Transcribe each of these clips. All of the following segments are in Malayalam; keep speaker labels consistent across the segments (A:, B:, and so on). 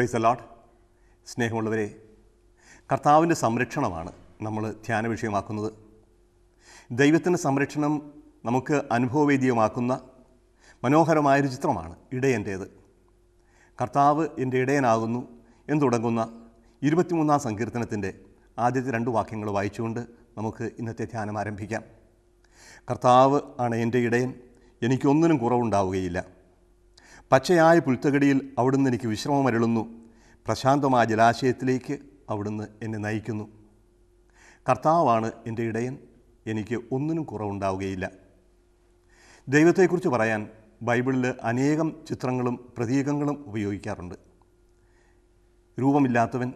A: പ്രൈസ് അലാഡ് സ്നേഹമുള്ളവരെ കർത്താവിൻ്റെ സംരക്ഷണമാണ് നമ്മൾ ധ്യാന വിഷയമാക്കുന്നത് ദൈവത്തിൻ്റെ സംരക്ഷണം നമുക്ക് അനുഭവവേദ്യമാക്കുന്ന മനോഹരമായൊരു ചിത്രമാണ് ഇടയൻ്റേത് കർത്താവ് എൻ്റെ ഇടയനാകുന്നു എന്ന് തുടങ്ങുന്ന ഇരുപത്തിമൂന്നാം സങ്കീർത്തനത്തിൻ്റെ ആദ്യത്തെ രണ്ട് വാക്യങ്ങൾ വായിച്ചുകൊണ്ട് നമുക്ക് ഇന്നത്തെ ധ്യാനം ആരംഭിക്കാം കർത്താവ് ആണ് എൻ്റെ ഇടയൻ എനിക്കൊന്നിനും കുറവുണ്ടാവുകയില്ല പച്ചയായ പുൽത്തകടിയിൽ അവിടുന്ന് എനിക്ക് അരുളുന്നു പ്രശാന്തമായ ജലാശയത്തിലേക്ക് അവിടുന്ന് എന്നെ നയിക്കുന്നു കർത്താവാണ് എൻ്റെ ഇടയൻ എനിക്ക് ഒന്നിനും കുറവുണ്ടാവുകയില്ല ദൈവത്തെക്കുറിച്ച് പറയാൻ ബൈബിളിൽ അനേകം ചിത്രങ്ങളും പ്രതീകങ്ങളും ഉപയോഗിക്കാറുണ്ട് രൂപമില്ലാത്തവൻ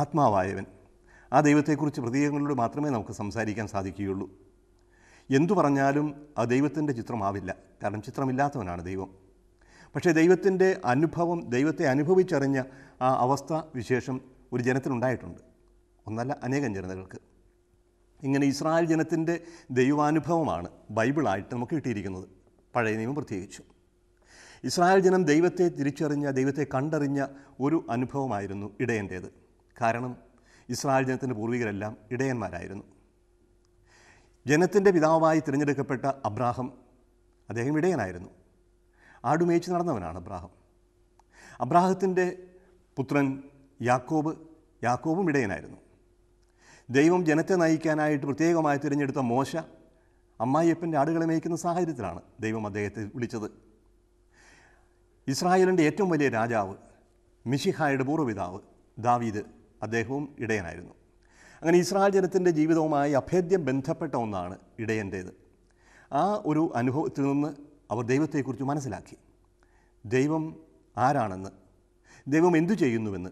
A: ആത്മാവായവൻ ആ ദൈവത്തെക്കുറിച്ച് പ്രതീകങ്ങളിലൂടെ മാത്രമേ നമുക്ക് സംസാരിക്കാൻ സാധിക്കുകയുള്ളൂ എന്തു പറഞ്ഞാലും ആ ദൈവത്തിൻ്റെ ചിത്രമാവില്ല കാരണം ചിത്രമില്ലാത്തവനാണ് ദൈവം പക്ഷേ ദൈവത്തിൻ്റെ അനുഭവം ദൈവത്തെ അനുഭവിച്ചറിഞ്ഞ ആ അവസ്ഥ വിശേഷം ഒരു ജനത്തിനുണ്ടായിട്ടുണ്ട് ഒന്നല്ല അനേകം ജനതകൾക്ക് ഇങ്ങനെ ഇസ്രായേൽ ജനത്തിൻ്റെ ദൈവാനുഭവമാണ് ബൈബിളായിട്ട് നമുക്ക് കിട്ടിയിരിക്കുന്നത് പഴയ നിയമം പ്രത്യേകിച്ചു ഇസ്രായേൽ ജനം ദൈവത്തെ തിരിച്ചറിഞ്ഞ ദൈവത്തെ കണ്ടറിഞ്ഞ ഒരു അനുഭവമായിരുന്നു ഇടയൻ്റേത് കാരണം ഇസ്രായേൽ ജനത്തിൻ്റെ പൂർവികരെല്ലാം ഇടയന്മാരായിരുന്നു ജനത്തിൻ്റെ പിതാവായി തിരഞ്ഞെടുക്കപ്പെട്ട അബ്രാഹം അദ്ദേഹം ഇടയനായിരുന്നു ആടുമേച്ച് നടന്നവനാണ് അബ്രാഹം അബ്രാഹത്തിൻ്റെ പുത്രൻ യാക്കോബ് യാക്കോബും ഇടയനായിരുന്നു ദൈവം ജനത്തെ നയിക്കാനായിട്ട് പ്രത്യേകമായി തിരഞ്ഞെടുത്ത മോശ അമ്മായിയപ്പൻ്റെ ആടുകളെ മേയ്ക്കുന്ന സാഹചര്യത്തിലാണ് ദൈവം അദ്ദേഹത്തെ വിളിച്ചത് ഇസ്രായേലിൻ്റെ ഏറ്റവും വലിയ രാജാവ് മിഷിഹായുടെ പൂർവ്വപിതാവ് ദാവീദ് അദ്ദേഹവും ഇടയനായിരുന്നു അങ്ങനെ ഇസ്രായേൽ ജനത്തിൻ്റെ ജീവിതവുമായി അഭേദ്യം ബന്ധപ്പെട്ട ഒന്നാണ് ഇടയൻ്റേത് ആ ഒരു അനുഭവത്തിൽ നിന്ന് അവർ ദൈവത്തെക്കുറിച്ച് മനസ്സിലാക്കി ദൈവം ആരാണെന്ന് ദൈവം എന്തു ചെയ്യുന്നുവെന്ന്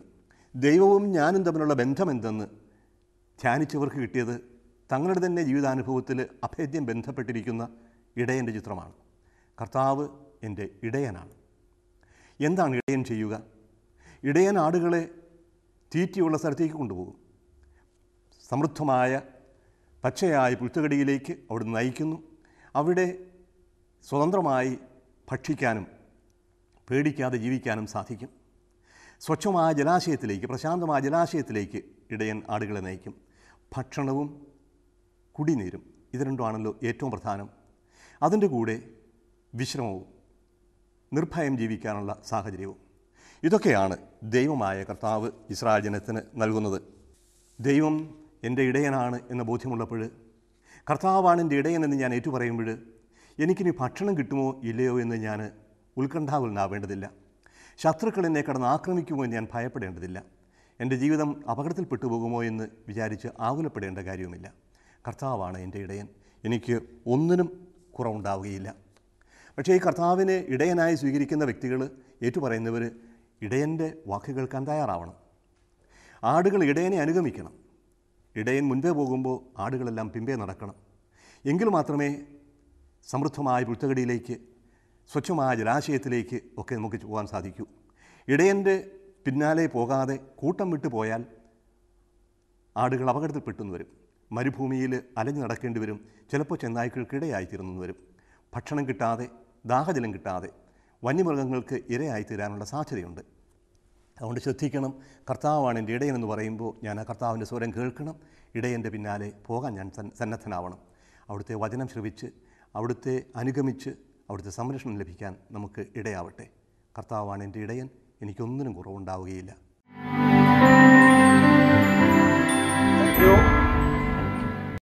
A: ദൈവവും ഞാനും തമ്മിലുള്ള ബന്ധമെന്തെന്ന് ധ്യാനിച്ചവർക്ക് കിട്ടിയത് തങ്ങളുടെ തന്നെ ജീവിതാനുഭവത്തിൽ അഭേദ്യം ബന്ധപ്പെട്ടിരിക്കുന്ന ഇടയൻ്റെ ചിത്രമാണ് കർത്താവ് എൻ്റെ ഇടയനാണ് എന്താണ് ഇടയൻ ചെയ്യുക ഇടയൻ ആടുകളെ തീറ്റിയുള്ള സ്ഥലത്തേക്ക് കൊണ്ടുപോകും സമൃദ്ധമായ പച്ചയായ പുൽത്തകടിയിലേക്ക് അവിടെ നയിക്കുന്നു അവിടെ സ്വതന്ത്രമായി ഭക്ഷിക്കാനും പേടിക്കാതെ ജീവിക്കാനും സാധിക്കും സ്വച്ഛമായ ജലാശയത്തിലേക്ക് പ്രശാന്തമായ ജലാശയത്തിലേക്ക് ഇടയൻ ആടുകളെ നയിക്കും ഭക്ഷണവും കുടിനീരും ഇത് രണ്ടുമാണല്ലോ ഏറ്റവും പ്രധാനം അതിൻ്റെ കൂടെ വിശ്രമവും നിർഭയം ജീവിക്കാനുള്ള സാഹചര്യവും ഇതൊക്കെയാണ് ദൈവമായ കർത്താവ് ഇസ്രായേൽ ജനത്തിന് നൽകുന്നത് ദൈവം എൻ്റെ ഇടയനാണ് എന്ന ബോധ്യമുള്ളപ്പോൾ കർത്താവാണ് എൻ്റെ ഇടയനെന്ന് ഞാൻ ഏറ്റുപറയുമ്പോൾ എനിക്കിനി ഭക്ഷണം കിട്ടുമോ ഇല്ലയോ എന്ന് ഞാൻ ഉത്കണ്ഠാകുലനാവേണ്ടതില്ല ശത്രുക്കൾ എന്നെ കടന്ന് ആക്രമിക്കുമോ എന്ന് ഞാൻ ഭയപ്പെടേണ്ടതില്ല എൻ്റെ ജീവിതം അപകടത്തിൽ പെട്ടുപോകുമോ എന്ന് വിചാരിച്ച് ആകുലപ്പെടേണ്ട കാര്യവുമില്ല കർത്താവാണ് എൻ്റെ ഇടയൻ എനിക്ക് ഒന്നിനും കുറവുണ്ടാവുകയില്ല പക്ഷേ ഈ കർത്താവിനെ ഇടയനായി സ്വീകരിക്കുന്ന വ്യക്തികൾ ഏറ്റുപറയുന്നവർ ഇടയൻ്റെ വാക്കുകൾക്കാൻ തയ്യാറാവണം ആടുകൾ ഇടയനെ അനുഗമിക്കണം ഇടയൻ മുൻപേ പോകുമ്പോൾ ആടുകളെല്ലാം പിമ്പേ നടക്കണം എങ്കിൽ മാത്രമേ സമൃദ്ധമായ പുൽത്തകടിയിലേക്ക് സ്വച്ഛമായ ജലാശയത്തിലേക്ക് ഒക്കെ നമുക്ക് പോകാൻ സാധിക്കൂ ഇടയൻ്റെ പിന്നാലെ പോകാതെ കൂട്ടം വിട്ടു പോയാൽ ആടുകൾ അപകടത്തിൽ പെട്ടെന്ന് വരും മരുഭൂമിയിൽ അലഞ്ഞു നടക്കേണ്ടി വരും ചിലപ്പോൾ ചെന്നായ്ക്കൾക്കിടയായിത്തീർന്നു വരും ഭക്ഷണം കിട്ടാതെ ദാഹജലം കിട്ടാതെ വന്യമൃഗങ്ങൾക്ക് ഇരയായിത്തീരാനുള്ള സാധ്യതയുണ്ട് അതുകൊണ്ട് ശ്രദ്ധിക്കണം കർത്താവാണ് എൻ്റെ ഇടയനെന്ന് എന്ന് പറയുമ്പോൾ ഞാൻ ആ കർത്താവിൻ്റെ സ്വരം കേൾക്കണം ഇടയൻ്റെ പിന്നാലെ പോകാൻ ഞാൻ സന്നദ്ധനാവണം അവിടുത്തെ വചനം ശ്രവിച്ച് അവിടുത്തെ അനുഗമിച്ച് അവിടുത്തെ സംരക്ഷണം ലഭിക്കാൻ നമുക്ക് ഇടയാവട്ടെ കർത്താവാണ് എൻ്റെ ഇടയൻ എനിക്കൊന്നിനും കുറവുണ്ടാവുകയില്ല